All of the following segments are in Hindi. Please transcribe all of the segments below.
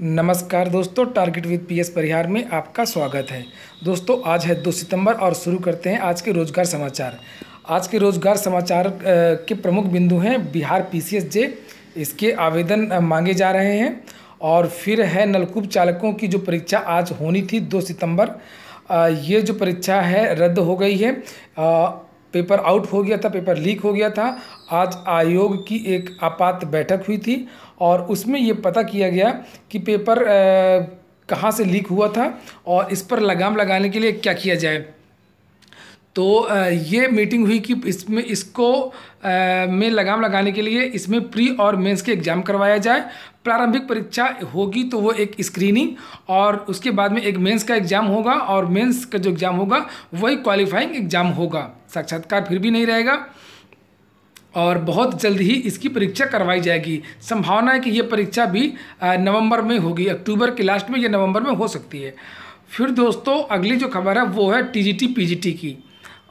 नमस्कार दोस्तों टारगेट विद पीएस परिहार में आपका स्वागत है दोस्तों आज है दो सितंबर और शुरू करते हैं आज के रोजगार समाचार आज के रोजगार समाचार के प्रमुख बिंदु हैं बिहार पीसीएस जे इसके आवेदन मांगे जा रहे हैं और फिर है नलकूप चालकों की जो परीक्षा आज होनी थी दो सितंबर ये जो परीक्षा है रद्द हो गई है पेपर आउट हो गया था पेपर लीक हो गया था आज आयोग की एक आपात बैठक हुई थी और उसमें ये पता किया गया कि पेपर कहाँ से लीक हुआ था और इस पर लगाम लगाने के लिए क्या किया जाए तो ये मीटिंग हुई कि इसमें इसको में लगाम लगाने के लिए इसमें प्री और मेंस के एग्ज़ाम करवाया जाए प्रारंभिक परीक्षा होगी तो वो एक स्क्रीनिंग और उसके बाद में एक मेंस का एग्ज़ाम होगा और मेंस का जो एग्ज़ाम होगा वही क्वालिफाइंग एग्ज़ाम होगा साक्षात्कार फिर भी नहीं रहेगा और बहुत जल्द ही इसकी परीक्षा करवाई जाएगी संभावना है कि ये परीक्षा भी नवंबर में होगी अक्टूबर के लास्ट में या नवंबर में हो सकती है फिर दोस्तों अगली जो खबर है वो है टीजीटी पीजीटी की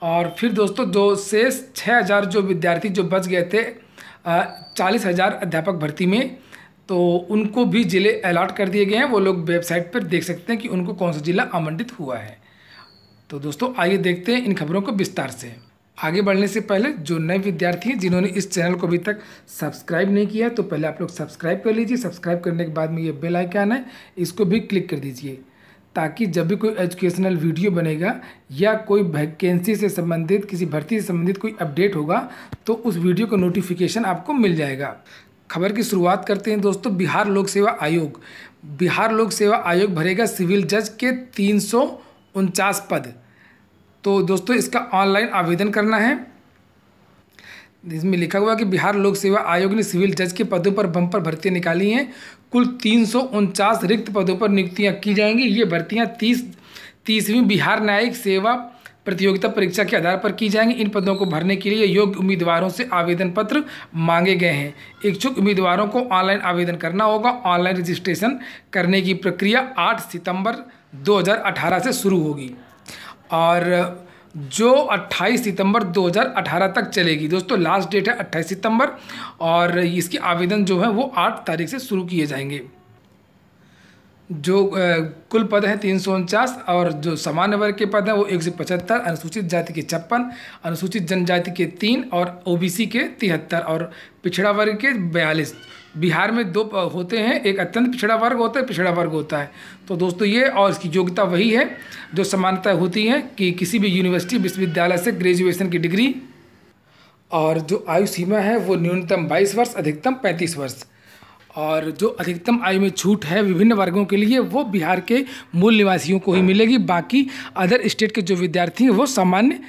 और फिर दोस्तों जो शेष छः हज़ार जो विद्यार्थी जो बच गए थे चालीस हज़ार अध्यापक भर्ती में तो उनको भी ज़िले अलाट कर दिए गए हैं वो लोग वेबसाइट पर देख सकते हैं कि उनको कौन सा ज़िला आवंटित हुआ है तो दोस्तों आइए देखते हैं इन खबरों को विस्तार से आगे बढ़ने से पहले जो नए विद्यार्थी हैं जिन्होंने इस चैनल को अभी तक सब्सक्राइब नहीं किया तो पहले आप लोग सब्सक्राइब कर लीजिए सब्सक्राइब करने के बाद में ये बेल आइकन है इसको भी क्लिक कर दीजिए ताकि जब भी कोई एजुकेशनल वीडियो बनेगा या कोई वैकेंसी से संबंधित किसी भर्ती से संबंधित कोई अपडेट होगा तो उस वीडियो का नोटिफिकेशन आपको मिल जाएगा खबर की शुरुआत करते हैं दोस्तों बिहार लोक सेवा आयोग बिहार लोक सेवा आयोग भरेगा सिविल जज के तीन पद तो दोस्तों इसका ऑनलाइन आवेदन करना है इसमें लिखा हुआ कि बिहार लोक सेवा आयोग ने सिविल जज के पदों पर बम्पर भर्तियाँ निकाली हैं कुल तीन रिक्त पदों पर नियुक्तियाँ की जाएंगी ये भर्तियाँ तीस तीसवीं बिहार न्यायिक सेवा प्रतियोगिता परीक्षा के आधार पर की जाएंगी इन पदों को भरने के लिए योग्य उम्मीदवारों से आवेदन पत्र मांगे गए हैं इच्छुक उम्मीदवारों को ऑनलाइन आवेदन करना होगा ऑनलाइन रजिस्ट्रेशन करने की प्रक्रिया 8 सितंबर 2018 से शुरू होगी और जो 28 सितंबर 2018 तक चलेगी दोस्तों लास्ट डेट है 28 सितंबर और इसके आवेदन जो है वो 8 तारीख से शुरू किए जाएंगे जो कुल पद हैं तीन सौ उनचास और जो सामान्य वर्ग के पद हैं वो एक सौ पचहत्तर अनुसूचित जाति के छप्पन अनुसूचित जनजाति के तीन और ओबीसी के तिहत्तर और पिछड़ा वर्ग के बयालीस बिहार में दो होते हैं एक अत्यंत पिछड़ा वर्ग होता है पिछड़ा वर्ग होता है तो दोस्तों ये और इसकी योग्यता वही है जो समानता होती है कि किसी भी यूनिवर्सिटी विश्वविद्यालय से ग्रेजुएशन की डिग्री और जो आयु सीमा है वो न्यूनतम बाईस वर्ष अधिकतम पैंतीस वर्ष और जो अधिकतम आयु में छूट है विभिन्न वर्गों के लिए वो बिहार के मूल निवासियों को ही मिलेगी बाकी अदर स्टेट के जो विद्यार्थी हैं वो सामान्य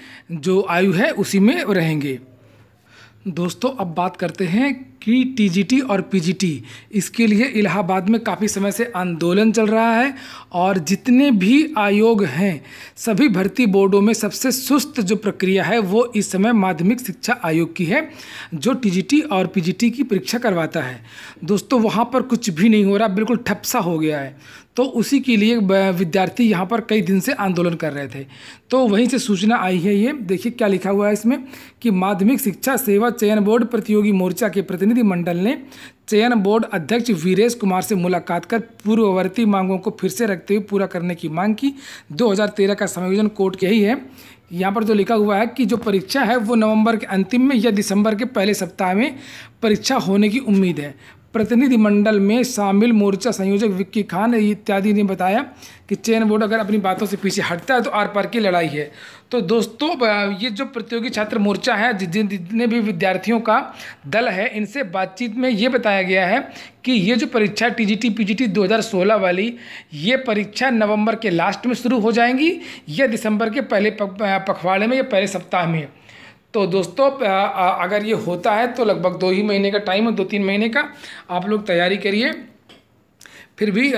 जो आयु है उसी में रहेंगे दोस्तों अब बात करते हैं कि टीजीटी और पीजीटी इसके लिए इलाहाबाद में काफ़ी समय से आंदोलन चल रहा है और जितने भी आयोग हैं सभी भर्ती बोर्डों में सबसे सुस्त जो प्रक्रिया है वो इस समय माध्यमिक शिक्षा आयोग की है जो टीजीटी और पीजीटी की परीक्षा करवाता है दोस्तों वहाँ पर कुछ भी नहीं हो रहा बिल्कुल ठपसा हो गया है तो उसी के लिए विद्यार्थी यहाँ पर कई दिन से आंदोलन कर रहे थे तो वहीं से सूचना आई है ये देखिए क्या लिखा हुआ है इसमें कि माध्यमिक शिक्षा सेवा चयन बोर्ड प्रतियोगी मोर्चा के प्रतिनिधि प्रतिनिधिमंडल ने चयन बोर्ड अध्यक्ष वीरेश कुमार से मुलाकात कर पूर्ववर्ती मांगों को फिर से रखते हुए पूरा करने की मांग की 2013 का समायोजन कोर्ट के ही है यहाँ पर जो तो लिखा हुआ है कि जो परीक्षा है वो नवंबर के अंतिम में या दिसंबर के पहले सप्ताह में परीक्षा होने की उम्मीद है प्रतिनिधिमंडल में शामिल मोर्चा संयोजक विक्की खान इत्यादि ने बताया कि चयन बोर्ड अगर अपनी बातों से पीछे हटता है तो आर पार की लड़ाई है तो दोस्तों ये जो प्रतियोगी छात्र मोर्चा है जितने भी विद्यार्थियों का दल है इनसे बातचीत में ये बताया गया है कि ये जो परीक्षा T G T P G T दो हज़ार सोलह वाली ये परीक्षा नवंबर के लास्ट में शुरू हो जाएंगी या दिसंबर के पहले पखवाड़े में या पहले सप्ताह में तो दोस्तों अगर ये होता है तो लगभग दो ही महीने का टाइम है दो तीन महीने का आप लोग तैयारी करिए फिर भी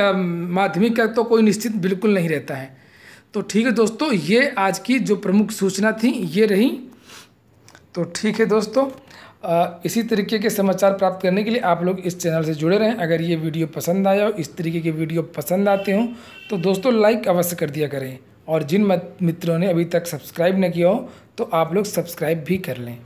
माध्यमिक का तो कोई निश्चित बिल्कुल नहीं रहता है तो ठीक है दोस्तों ये आज की जो प्रमुख सूचना थी ये रही तो ठीक है दोस्तों इसी तरीके के समाचार प्राप्त करने के लिए आप लोग इस चैनल से जुड़े रहें अगर ये वीडियो पसंद आया हो इस तरीके के वीडियो पसंद आते हों तो दोस्तों लाइक अवश्य कर दिया करें और जिन मित्रों ने अभी तक सब्सक्राइब न किया हो तो आप लोग सब्सक्राइब भी कर लें